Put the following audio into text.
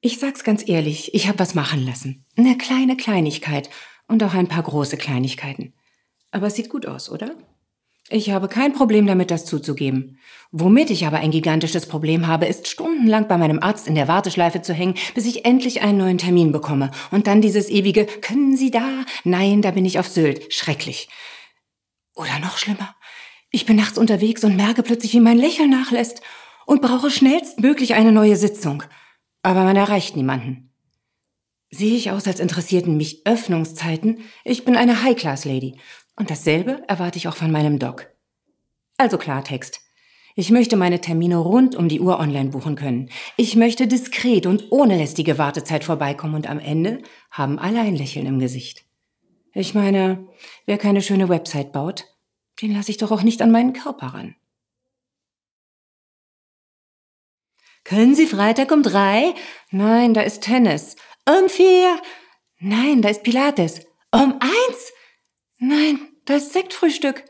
Ich sag's ganz ehrlich, ich hab was machen lassen. Eine kleine Kleinigkeit und auch ein paar große Kleinigkeiten. Aber es sieht gut aus, oder? Ich habe kein Problem damit, das zuzugeben. Womit ich aber ein gigantisches Problem habe, ist stundenlang bei meinem Arzt in der Warteschleife zu hängen, bis ich endlich einen neuen Termin bekomme. Und dann dieses ewige, können Sie da? Nein, da bin ich auf Sylt. Schrecklich. Oder noch schlimmer. Ich bin nachts unterwegs und merke plötzlich, wie mein Lächeln nachlässt und brauche schnellstmöglich eine neue Sitzung aber man erreicht niemanden. Sehe ich aus, als interessierten mich Öffnungszeiten? Ich bin eine High-Class-Lady. Und dasselbe erwarte ich auch von meinem Doc. Also Klartext. Ich möchte meine Termine rund um die Uhr online buchen können. Ich möchte diskret und ohne lästige Wartezeit vorbeikommen und am Ende haben alle ein Lächeln im Gesicht. Ich meine, wer keine schöne Website baut, den lasse ich doch auch nicht an meinen Körper ran. Können Sie Freitag um drei? Nein, da ist Tennis. Um vier? Nein, da ist Pilates. Um eins? Nein, da ist Sektfrühstück.